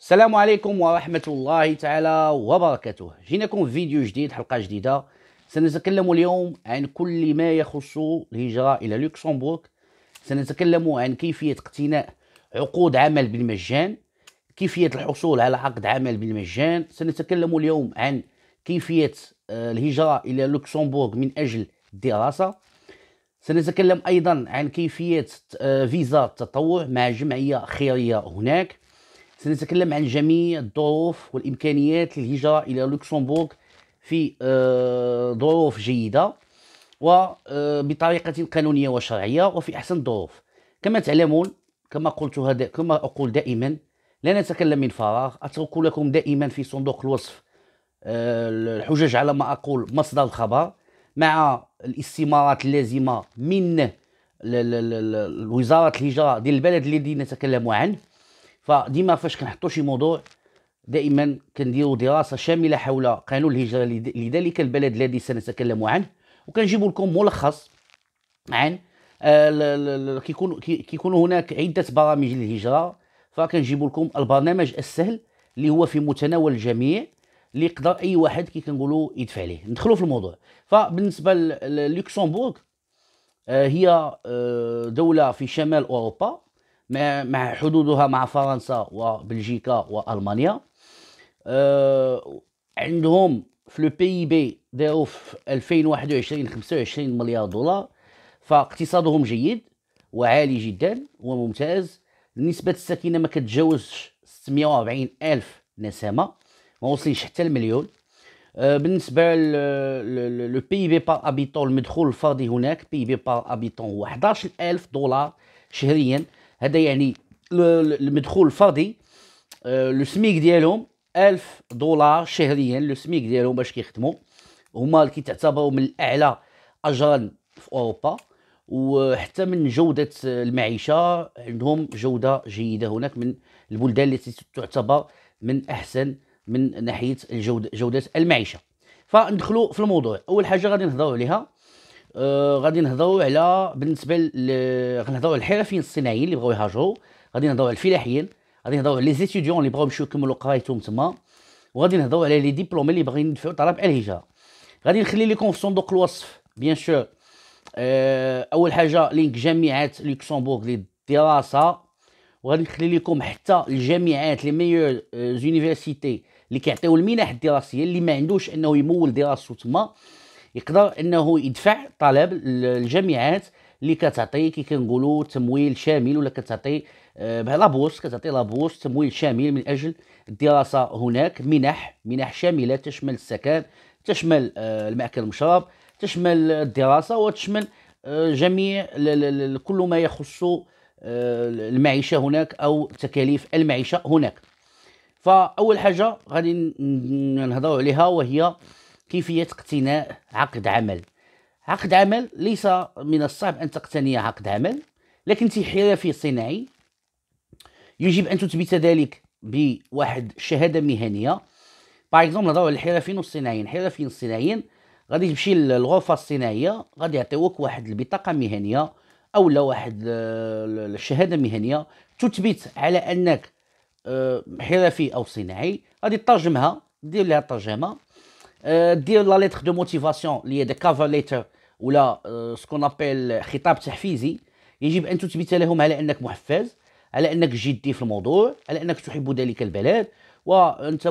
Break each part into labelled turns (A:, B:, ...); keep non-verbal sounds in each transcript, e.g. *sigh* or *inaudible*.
A: السلام عليكم ورحمة الله تعالى وبركاته جيناكم في فيديو جديد حلقة جديدة سنتكلم اليوم عن كل ما يخص الهجرة إلى لوكسمبورغ سنتكلم عن كيفية اقتناء عقود عمل بالمجان كيفية الحصول على عقد عمل بالمجان سنتكلم اليوم عن كيفية آه، الهجرة إلى لوكسمبورغ من أجل الدراسة سنتكلم أيضا عن كيفية آه، فيزا التطوع مع جمعية خيرية هناك سنتكلم عن جميع الظروف والامكانيات للهجره الى لوكسمبورغ في آه، ظروف جيده وبطريقه آه، قانونيه وشرعيه وفي احسن الظروف كما تعلمون كما قلت هذا كما اقول دائما لا نتكلم من فراغ اترك لكم دائما في صندوق الوصف آه، الحجج على ما اقول مصدر الخبر مع الاستمارات اللازمه من وزاره الهجره ديال البلد الذي نتكلم عنه فديما فاش كنحطوا شي موضوع دائما كنديروا دراسه شامله حول قانون الهجره لذلك البلد الذي سنتكلم عنه وكنجيبوا لكم ملخص عن آه، كيكون كيكون هناك عده برامج للهجره فكنجيبوا لكم البرنامج السهل اللي هو في متناول الجميع اللي يقدر اي واحد كي كنقولوا يدفع ليه ندخلوا في الموضوع فبالنسبه للوكسمبورغ آه، هي آه، دوله في شمال اوروبا مع حدودها مع فرنسا وبلجيكا والمانيا أه عندهم في لو بي بي داروا في 2021 25 مليار دولار فاقتصادهم جيد وعالي جدا وممتاز نسبة السكينه ما كتجاوزش 640 ألف نسمة ما وصلش حتى المليون آه، بالنسبة لو بي بي بار ابيتون المدخول الفردي هناك بي بي بار ابيتون هو 11000 دولار شهريا هذا يعني المدخول الفردي لو سميك ديالهم 1000 دولار شهريا لو سميك ديالهم باش كيخدموا هما اللي كيتعتبروا من الاعلى اجرا في اوروبا وحتى من جودة المعيشة عندهم جودة جيدة هناك من البلدان التي تعتبر من أحسن من ناحية جودة المعيشة فندخلوا في الموضوع أول حاجة غادي نهضروا عليها آه غادي نهضروا على بالنسبه غنهضروا على الحرفيين الصناعيين اللي بغاو يهاجروا غادي نهضروا على الفلاحيين غادي نهضروا على لي زيتيديون اللي بغاو يمشيو يكملوا قرايتهم تما وغادي نهضروا على لي ديبلومي اللي باغيين يدفعوا طلب الهجره غادي نخلي لكم في صندوق الوصف بيان سور آه اول حاجه لينك جامعات لوكسمبورغ للدراسه وغادي نخلي لكم حتى الجامعات لي ميور زونيفرسيتي اللي كيعطيو المنح الدراسيه اللي ما عندوش انه يمول دراسته تما يقدر انه يدفع طلب الجامعات اللي كتعطي كي كنقولوا تمويل شامل ولا كتعطي آه، لابوس كتعطي لابوس تمويل شامل من اجل الدراسه هناك منح منح شامله تشمل السكن تشمل آه، الماكل المشرب تشمل الدراسه وتشمل آه، جميع كل ما يخص المعيشه هناك او تكاليف المعيشه هناك فاول حاجه غادي نهضروا عليها وهي كيفيه اقتناء عقد عمل عقد عمل ليس من الصعب ان تقتني عقد عمل لكن حرفي صناعي يجب ان تثبت ذلك بواحد شهاده مهنيه باغ اكزومبل نهضروا على الحرفيين والصناعيين الحرفيين الصناعيين غادي تمشي للغرفه الصناعيه غادي يعطيوك واحد البطاقه مهنيه او لا واحد الشهاده مهنيه تثبت على انك آه، حرفي او صناعي غادي ترجمها دير لها ترجمه دير لا ليتر دو موتيفاسيون اللي هي ذا كافر ليتر ولا سكون ابيل خطاب تحفيزي يجب ان تثبت لهم على انك محفز على انك جدي في الموضوع على انك تحب ذلك البلد وانت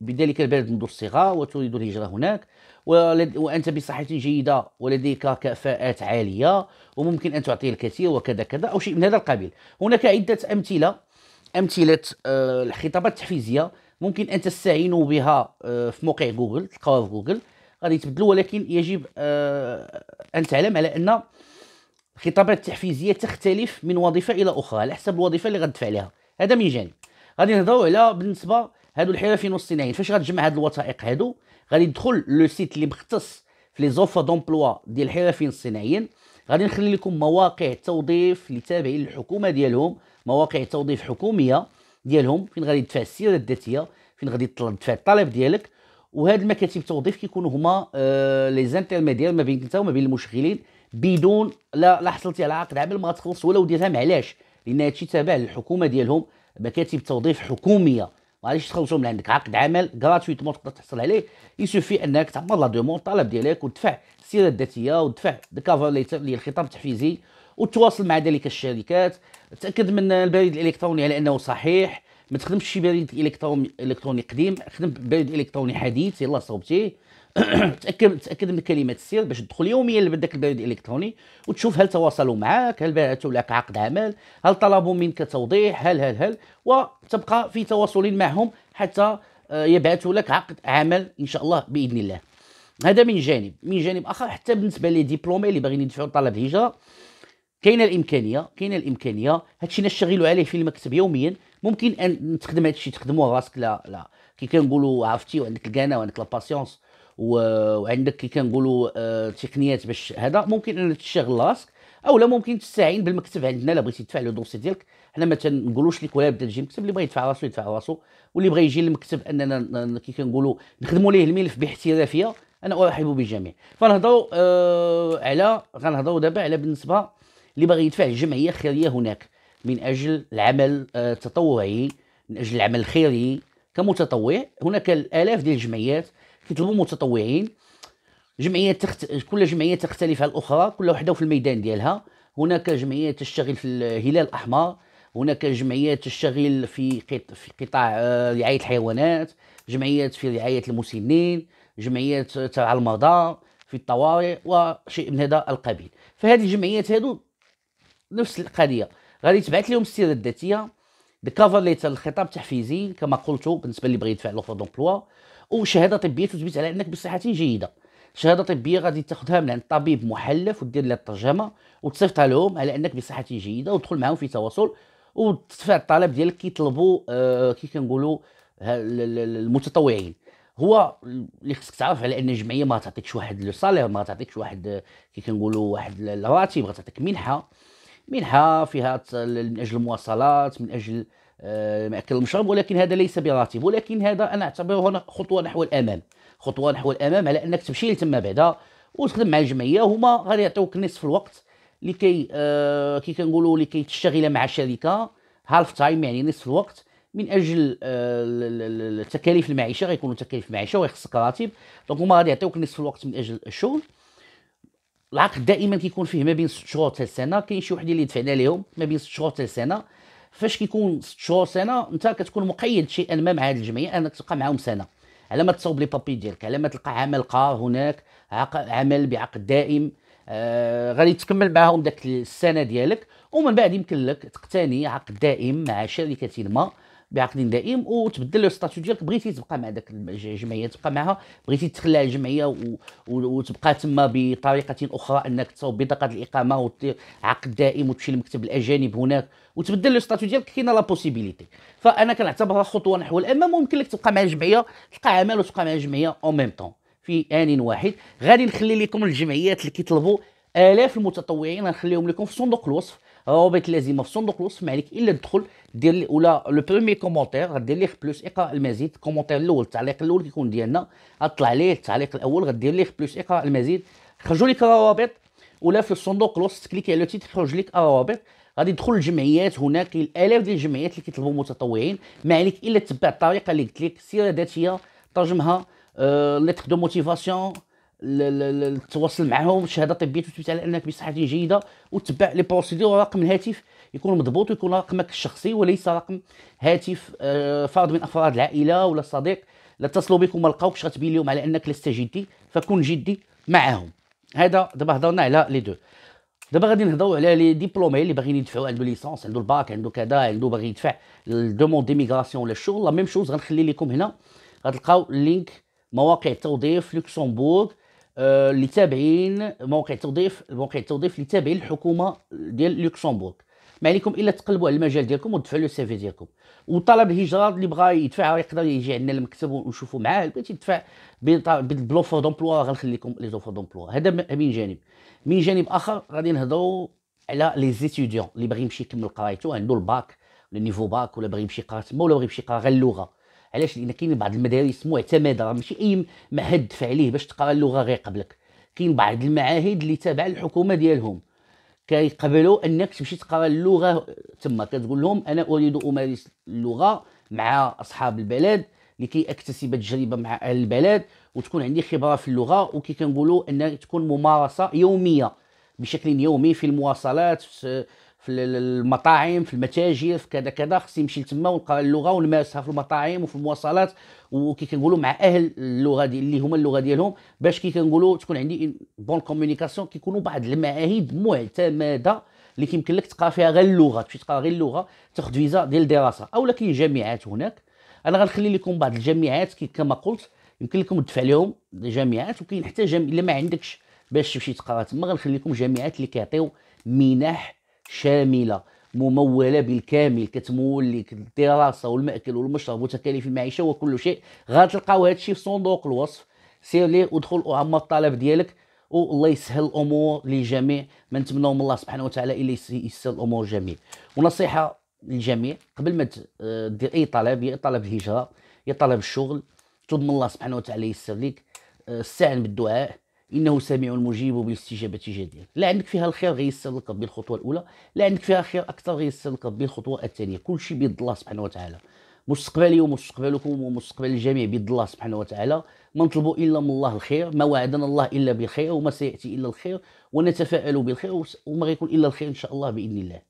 A: بذلك البلد منذ الصغر وتريد الهجره هناك وانت بصحه جيده ولديك كفاءات عاليه وممكن ان تعطي الكثير وكذا كذا او شيء من هذا القبيل هناك عده امثله امثله آه، الخطابات التحفيزيه ممكن ان تستعينوا بها آه، في موقع جوجل تلقاوها في جوجل غادي يتبدلوا ولكن يجب آه، ان تعلم على ان الخطابات التحفيزيه تختلف من وظيفه الى اخرى على حسب الوظيفه اللي غتدفع لها هذا من جانب غادي نهضروا على بالنسبه هادو الحرفيين والصناعيين فاش غتجمع هاد الوثائق هادو غادي ندخل لو سيت اللي مختص في لي زوفا دومبلوا ديال الحرفيين الصناعيين غادي نخلي لكم مواقع توظيف اللي تابعين للحكومه ديالهم مواقع توظيف حكوميه ديالهم فين غادي تدفع السيره الذاتيه فين غادي تدفع الطلب ديالك وهاد المكاتب التوظيف كيكونوا هما آه، لي زانترميديير ما بينك انت وما بين المشغلين بدون لا لا حصلتي على عقد عمل ما تخلص ولو درهم علاش لان هادشي تابع للحكومه ديالهم مكاتب توظيف حكوميه معليش تخلصوا من عندك عقد عمل غراتويتمون تقدر تحصل عليه يسوفي انك تعمر لا دومون الطلب ديالك وتدفع السيره الذاتيه وتدفع الكافر اللي الخطاب التحفيزي وتواصل مع ذلك الشركات تاكد من البريد الالكتروني على انه صحيح ما تخدمش شي بريد الكتروني قديم خدم بريد الكتروني حديث يلا صوبتيه *clears throat* تاكد تاكد من كلمه السر باش تدخل يوميا لبداك البريد الالكتروني وتشوف هل تواصلوا معك هل باعتوا لك عقد عمل هل طلبوا منك توضيح هل هل هل وتبقى في تواصل معهم حتى آه، يبعثوا لك عقد عمل ان شاء الله باذن الله هذا من جانب من جانب اخر حتى بالنسبه لي ديبلومي اللي باغيين يدفعوا طلب هجره كاينه الامكانيه كاينه الامكانيه هادشي نشتغلوا عليه في المكتب يوميا ممكن ان تخدم هادشي تخدموه راسك لا لا كي كنقولوا عرفتي وعندك الكانه وعندك لاباسيونس وعندك كي كنقولوا آه، تقنيات باش هذا ممكن ان تشتغل راسك او لا ممكن تستعين بالمكتب عندنا لا بغيتي تدفع لو دوسي ديالك حنا ما تنقولوش لك ولا بدا تجي المكتب اللي بغى يدفع راسو يدفع راسو واللي بغى يجي للمكتب اننا كي كنقولوا نخدموا ليه الملف باحترافيه انا ارحب بالجميع فنهضروا آه على غنهضروا دابا على بالنسبه اللي باغي يدفع الجمعيه الخيريه هناك من اجل العمل آه، التطوعي من اجل العمل الخيري كمتطوع هناك الالاف ديال الجمعيات كيطلبوا متطوعين جمعيه تخت... كل جمعيه تختلف على الاخرى كل وحده في الميدان ديالها هناك جمعيه تشتغل في الهلال الاحمر هناك جمعيه تشتغل في قط... في قطاع آه، رعايه الحيوانات جمعيات في رعايه المسنين جمعيات ترعى المرضى في الطوارئ وشيء من هذا القبيل فهذه الجمعيات هذو نفس القضيه غادي تبعث لهم السيره الذاتيه بكفر ليتر الخطاب التحفيزي كما قلت بالنسبه اللي بغى يدفع لوفر دومبلوا وشهاده طبيه تثبت على انك بصحه جيده شهاده طبيه غادي تاخذها من عند طبيب محلف ودير لها الترجمه وتصيفطها لهم على انك بصحه جيده وتدخل معاهم في تواصل وتدفع الطلب ديالك كيطلبوا آه، كي كنقولوا المتطوعين هو اللي خصك تعرف على ان الجمعيه ما تعطيكش واحد لو سالير ما تعطيكش واحد آه، كي كنقولوا واحد الراتب غتعطيك منحه منحة فيها من أجل المواصلات من أجل المأكل آه، والمشرب ولكن هذا ليس براتب ولكن هذا أنا أعتبره خطوة نحو الأمام خطوه نحو الامام على انك تمشي لتما بعدا وتخدم مع الجمعيه هما غادي يعطيوك نصف الوقت لكي آه كي كنقولوا لكي تشتغل مع شركه هالف تايم يعني نصف الوقت من اجل آه تكاليف المعيشه غيكونوا تكاليف المعيشه ويخصك راتب دونك هما غادي يعطيوك نصف الوقت من اجل الشغل العقد دائما كيكون فيه ما بين 6 شهور حتى سنه كاين شي وحدين اللي دفعنا لهم ما بين 6 شهور حتى سنه فاش كيكون 6 شهور سنه انت كتكون مقيد شيئا ما مع هذه الجمعيه انك تبقى معاهم سنه على ما تصاوب لي بابي ديالك على ما تلقى عمل قار هناك عمل بعقد دائم آه غادي تكمل معاهم داك السنه ديالك ومن بعد يمكن لك تقتني عقد دائم مع شركه ما بعقد دائم وتبدل لو ستاتيو ديالك بغيتي تبقى مع داك الجمعيه تبقى معها بغيتي تخلع الجمعيه وتبقى تما بطريقه اخرى انك تصاوب بطاقه الاقامه وتدير عقد دائم وتمشي لمكتب الاجانب هناك وتبدل لو ستاتيو ديالك كاينه لا بوسيبيليتي فانا كنعتبرها خطوه نحو الامام ويمكن لك تبقى مع الجمعيه تلقى عمل وتبقى مع الجمعيه اون ميم طون في ان واحد غادي نخلي لكم الجمعيات اللي كيطلبوا الاف المتطوعين غنخليهم لكم في صندوق الوصف روابط لازمه في صندوق الوصف ما عليك الا تدخل دير لي ولا لو برومي كومونتير غدير ليه بلوس اقرا المزيد الكومونتير الاول التعليق الاول كيكون ديالنا غطلع ليه التعليق الاول غدير ليه بلوس اقرا المزيد خرجوا لك الروابط ولا في الصندوق الوصف تكليكي على تيت تخرج لك الروابط غادي تدخل الجمعيات هناك الالاف ديال الجمعيات اللي كيطلبوا متطوعين ما عليك الا تتبع الطريقه اللي قلت لك سيره ذاتيه ترجمها أه لتر دو موتيفاسيون التواصل معهم شهاده طبيه تثبت على انك بصحه جيده وتتبع لي بروسيدور رقم الهاتف يكون مضبوط ويكون رقمك الشخصي وليس رقم هاتف آه، فرد من افراد العائله ولا صديق لا اتصلوا بكم وما لقاوكش غتبين لهم على انك لست جدي فكن جدي معهم هذا دابا هضرنا على لي دو دابا غادي نهضروا على لي ديبلومي اللي باغيين يدفعوا عنده ليسونس عنده الباك عنده كذا عنده باغي يدفع دوموند ديميغراسيون ولا الشغل لا ميم شوز غنخلي لكم هنا غتلقاو اللينك مواقع التوظيف لوكسمبورغ اللي آه، تابعين موقع التوظيف موقع التوظيف اللي تابعين الحكومه ديال لوكسمبورغ ما عليكم الا تقلبوا على المجال ديالكم وتدفعوا لو سيفي ديالكم وطلب الهجره اللي بغى يدفع يقدر يجي عندنا المكتب ونشوفوا معاه بغيتي تدفع بلوفر دومبلوا غنخليكم لي زوفر دومبلوا هذا من جانب من جانب اخر غادي نهضروا على لي زيتيديون اللي باغي يمشي يكمل قرايته عنده الباك النيفو باك ولا باغي يمشي يقرا تما ولا باغي يمشي يقرا غير اللغه علاش لان كاين بعض المدارس معتمده راه ماشي اي معهد دفع عليه باش تقرا اللغه غير قبلك كاين بعض المعاهد اللي تابعه للحكومه ديالهم كيقبلوا انك تمشي تقرا اللغه تما كتقول لهم انا اريد امارس اللغه مع اصحاب البلد لكي اكتسب تجربه مع اهل البلد وتكون عندي خبره في اللغه وكي كنقولوا ان تكون ممارسه يوميه بشكل يومي في المواصلات في في المطاعم في المتاجر في كذا كذا خصني نمشي لتما ونلقى اللغه ونمارسها في المطاعم وفي المواصلات وكي كنقولوا مع اهل اللغه دي اللي هما اللغه ديالهم باش كي كنقولوا تكون عندي بون كومونيكاسيون كيكونوا بعض المعاهد معتمده اللي كيمكن لك تقرا فيها غير اللغه تمشي تقرا غير اللغه تاخذ فيزا ديال الدراسه اولا كاين جامعات هناك انا غنخلي لكم بعض الجامعات كي كما قلت يمكن لكم تدفع لهم جامعات وكاين حتى جامع الا ما عندكش باش تمشي تقرا تما غنخلي لكم جامعات اللي كيعطيو منح شامله مموله بالكامل كتمول لك الدراسه والماكل والمشرب وتكاليف المعيشه وكل شيء غتلقاو هذا الشيء في صندوق الوصف سير ليه ودخل وعمر الطلب ديالك والله يسهل الامور للجميع ما نتمناو من الله سبحانه وتعالى الا يسهل الامور للجميع ونصيحه للجميع قبل ما دير اي طلب يا طلب الهجره يا طلب الشغل تضمن من الله سبحانه وتعالى يسر لك استعن آه، بالدعاء انه سميع مجيب باستجابه جدير لا عندك فيها الخير غيسر لك ربي الخطوه الاولى لا عندك فيها خير اكثر غيسر لك ربي الخطوه الثانيه كلشي بيد الله سبحانه وتعالى مستقبلي ومستقبلكم ومستقبل الجميع بيد الله سبحانه وتعالى ما نطلبوا الا من الله الخير ما وعدنا الله الا بالخير وما سياتي الا الخير ونتفائل بالخير وما غيكون الا الخير ان شاء الله باذن الله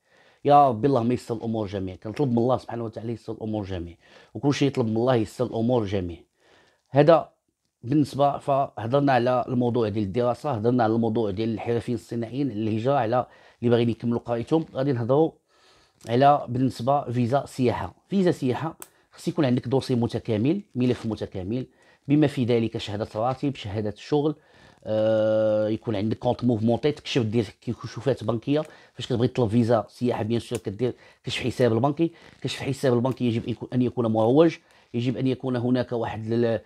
A: يا ربي اللهم يسر الامور جميع كنطلب من الله سبحانه وتعالى يسر الامور جميع وكل شيء يطلب من الله يسر الامور جميع هذا بالنسبه فهضرنا على الموضوع ديال الدراسه هضرنا على الموضوع ديال الحرفيين الصناعيين الهجره على اللي باغيين يكملوا قرايتهم غادي نهضروا على بالنسبه فيزا سياحه فيزا سياحه خص يكون عندك دوسي متكامل ملف متكامل بما في ذلك شهاده راتب شهاده الشغل آه يكون عندك كونت موفمونتي تكشف دير كشوفات بنكيه فاش كتبغي تطلب فيزا سياحه بيان سور كدير كشف حساب البنكي كشف حساب البنكي يجب ان يكون مروج يجب ان يكون هناك واحد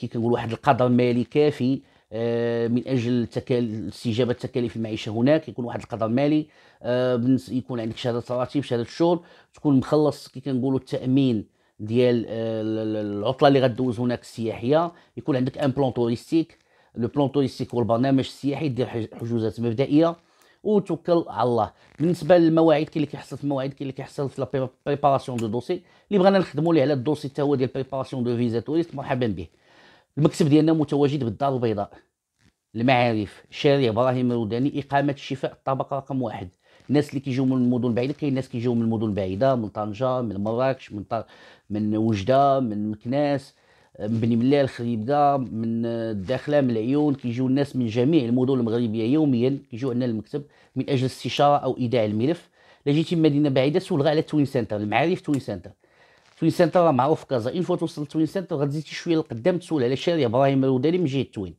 A: كي كنقول واحد القدر مالي كافي آه، من اجل استجابه تكاليف المعيشه هناك يكون واحد القدر مالي آه، يكون عندك شهاده راتب شهاده الشغل تكون مخلص كي كنقولوا التامين ديال آه، العطله اللي غدوز هناك السياحيه يكون عندك ان بلون توريستيك لو بلون توريستيك هو البرنامج السياحي دير حجوزات مبدئيه وتوكل على الله بالنسبه للمواعيد كاين اللي كيحصل في المواعيد كاين اللي كيحصل في لا بريباراسيون دو دوسي اللي بغينا نخدموا ليه على الدوسي حتى هو ديال بريباراسيون دو فيزا توريست مرحبا به المكتب ديالنا متواجد بالدار البيضاء المعارف شارع ابراهيم الروداني اقامه الشفاء الطبقه رقم واحد الناس اللي كيجيو من المدن البعيده كاين ناس كيجيو من المدن البعيده من طنجه من مراكش من طر... من وجده من مكناس مبني من الليل خريبكا من الداخله من العيون كيجيو الناس من جميع المدن المغربيه يوميا كيجيو عندنا المكتب من اجل استشاره او ايداع الملف الا جيتي مدينه بعيده غير على توين سنتر المعارف توين سنتر توين سنتر راه معروف في كازا ان فوا توصل توين سنتر غتزيد شويه لقدام تسول على شارع ابراهيم الروداني من جهه توين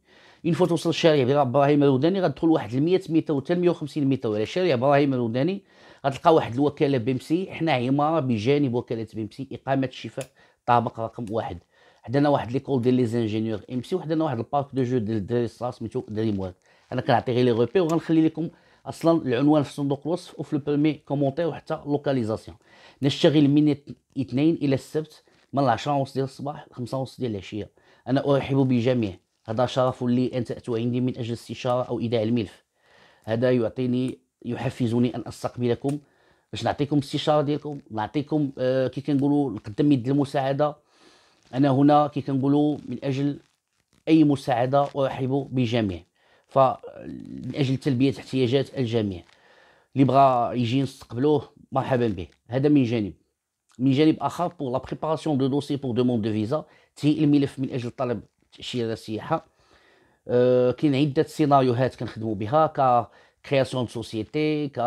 A: ان فوا توصل شارع ابراهيم الروداني غتدخل واحد 100 متر حتى 150 متر على شارع ابراهيم الروداني غتلقى واحد الوكاله بيمسي حنا عماره بجانب وكاله بيمسي اقامه الشفاء طابق رقم واحد حدانا واحد ليكول ديال لي زانجينيور ام سي وحدانا واحد البارك دو جو ديال الدراري الصغار سميتو دريم وورك انا كنعطي غير لي روبي وغنخلي لكم اصلا العنوان في صندوق الوصف وفي البرمي كومونتير وحتى لوكاليزاسيون نشتغل من الاثنين الى السبت من 10 ونص ديال الصباح 5 ونص ديال العشيه انا ارحب بالجميع هذا شرف لي ان تاتوا عندي من اجل استشاره او ايداع الملف هذا يعطيني يحفزني ان استقبلكم باش نعطيكم الاستشاره ديالكم نعطيكم آه كي كنقولوا نقدم يد المساعده انا هنا كي كنقولوا من اجل اي مساعده ارحب بالجميع فمن اجل تلبيه احتياجات الجميع اللي بغى يجي نستقبلوه مرحبا به هذا من جانب من جانب اخر بور لا بريباراسيون دو دوسي بور دوموند دو فيزا تهيئ الملف من اجل طلب تاشيره سياحه آه، كاين عده سيناريوهات كنخدموا بها ك كرياسيون دو سوسيتي ك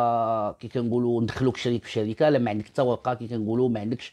A: كي كنقولوا ندخلوك شريك في شركه لا ما عندك حتى ورقه كي كنقولوا ما عندكش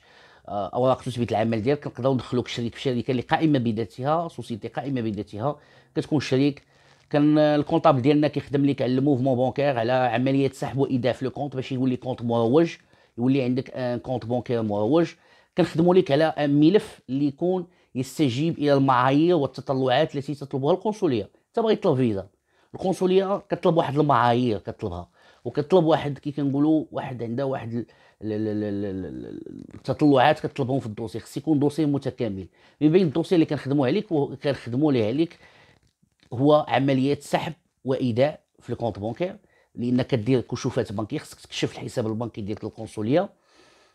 A: اوراق تثبت العمل ديالك كنقدروا ندخلوك شريك في شركه اللي قائمه بذاتها سوسيتي قائمه بذاتها كتكون شريك كان الكونطابل ديالنا كيخدم لك على الموفمون بونكير على عمليه سحب وايداع في لو كونط باش يولي كونط مروج يولي عندك ان آه، كونط بونكير مروج كنخدموا لك على آه، ملف اللي يكون يستجيب الى المعايير والتطلعات التي تطلبها القنصليه انت باغي تطلب فيزا القنصليه كطلب واحد المعايير كطلبها وكطلب واحد كي كنقولوا واحد عنده واحد التطلعات كتطلبهم في الدوسي خص يكون دوسي متكامل من بين الدوسي اللي كنخدموا عليك وكنخدموا ليه عليك هو عمليه سحب وايداع في الكونت بانكير لان كدير كشوفات بنكي خصك تكشف الحساب البنكي ديالك للقنصليه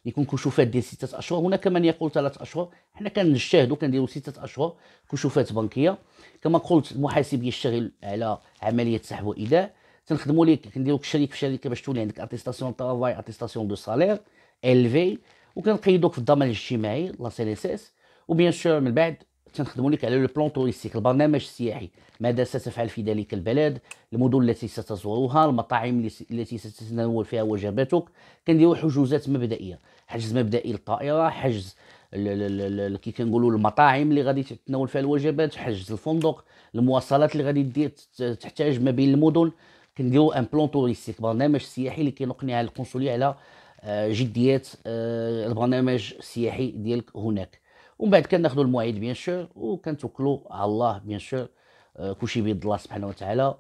A: يكون كشوفات ديال ستة اشهر هناك من يقول ثلاث اشهر حنا كنشاهدوا كنديروا ستة اشهر كشوفات بنكيه كما قلت المحاسب يشتغل على عمليه سحب وايداع تنخدموا ليك كنديروك شريك في شركه باش تولي عندك اتيستاسيون طرافاي اتيستاسيون دو سالير الفي وكنقيدوك في الضمان الاجتماعي لا سي اس اس وبيان سور من بعد تنخدموا لك على لو بلون توريستيك البرنامج السياحي ماذا ستفعل في ذلك البلد المدن التي ستزورها المطاعم التي ستتناول فيها وجباتك كنديروا حجوزات مبدئيه حجز مبدئي للطائره حجز كي كنقولوا المطاعم اللي غادي تتناول فيها الوجبات حجز الفندق المواصلات اللي غادي تحتاج ما بين المدن كنديرو ان بلون توريستيك برنامج سياحي اللي كينقني على القنصليه على آه، جديات آه، البرنامج السياحي ديالك هناك ومن بعد كناخذوا المواعيد بيان سور وكنتوكلوا على الله بيان سور آه، كلشي بيد الله سبحانه وتعالى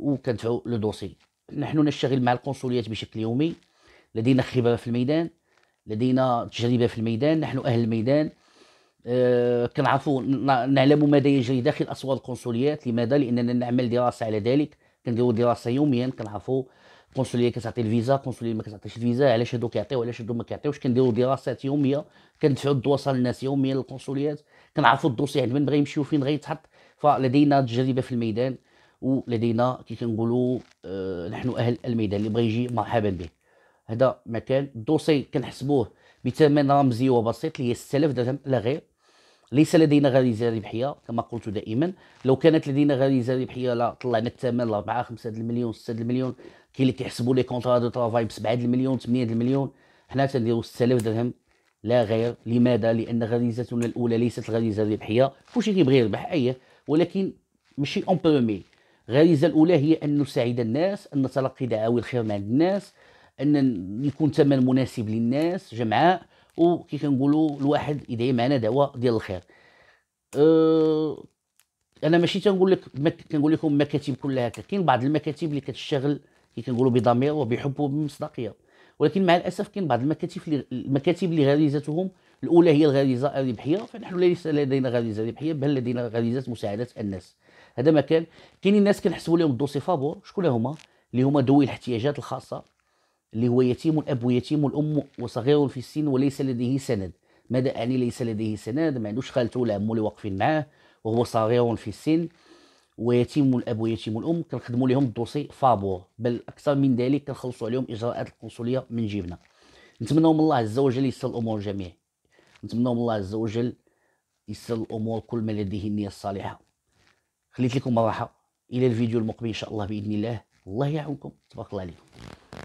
A: وكندفعوا لو دوسي نحن نشتغل مع القنصليات بشكل يومي لدينا خبره في الميدان لدينا تجربه في الميدان نحن اهل الميدان كنعرفوا نعلم ماذا يجري داخل اسوار القنصليات لماذا لاننا نعمل دراسه على ذلك كنديروا دراسه يوميا كنعرفوا القنصليه كتعطي الفيزا القنصليه ما كتعطيش الفيزا علاش هادو كيعطيو علاش هادو ما كيعطيوش كنديروا دراسات يوميه كندفعوا الدواسه للناس يوميا للقنصليات كنعرفوا الدوسي يعني عند من بغى يمشي وفين غيتحط فلدينا تجربه في الميدان ولدينا كي كنقولوا آه نحن اهل الميدان اللي بغى يجي مرحبا به هذا مكان الدوسي كنحسبوه بثمن رمزي وبسيط اللي هي 6000 درهم لا غير ليس لدينا غريزه ربحيه كما قلت دائما لو كانت لدينا غريزه ربحيه لا طلعنا الثمن ل 4 5 المليون 6 المليون كاين اللي كيحسبوا لي كونترا دو طرافاي ب 7 المليون 8 المليون حنا تنديروا 6000 درهم لا غير لماذا لان غريزتنا الاولى ليست الغريزه الربحيه كلشي كيبغي يربح ايه ولكن ماشي اون برومي الغريزه الاولى هي ان نساعد الناس ان نتلقي دعاوي الخير من عند الناس ان يكون ثمن مناسب للناس جمعاء وكي كنقولوا الواحد يدعي معنا دعوه ديال الخير أه انا ماشي تنقول لك كنقول لكم مكاتب كلها هكا كاين بعض المكاتب اللي كتشتغل كي كنقولوا بضمير وبحب وبمصداقيه ولكن مع الاسف كاين بعض المكاتب المكاتب اللي غريزتهم الاولى هي الغريزه الربحيه فنحن ليس لدينا غريزه ربحيه بل لدينا غريزه مساعده الناس هذا ما كان الناس كنحسبوا لهم الدوسي فابور شكون هما اللي هما ذوي الاحتياجات الخاصه اللي هو يتيم الاب ويتيم الام وصغير في السن وليس لديه سند ماذا اعني ليس لديه سند ما عندوش خالته ولا عمو اللي واقفين معاه وهو صغير في السن ويتيم الاب ويتيم الام كنخدموا لهم الدوسي فابور بل اكثر من ذلك كنخلصوا عليهم اجراءات القنصليه من جيبنا نتمنوا من الله عز وجل يسر الامور جميع نتمنوا من الله عز وجل يسر الامور كل ما لديه النيه الصالحه خليت لكم الراحه الى الفيديو المقبل ان شاء الله باذن الله الله يعاونكم تبارك الله عليكم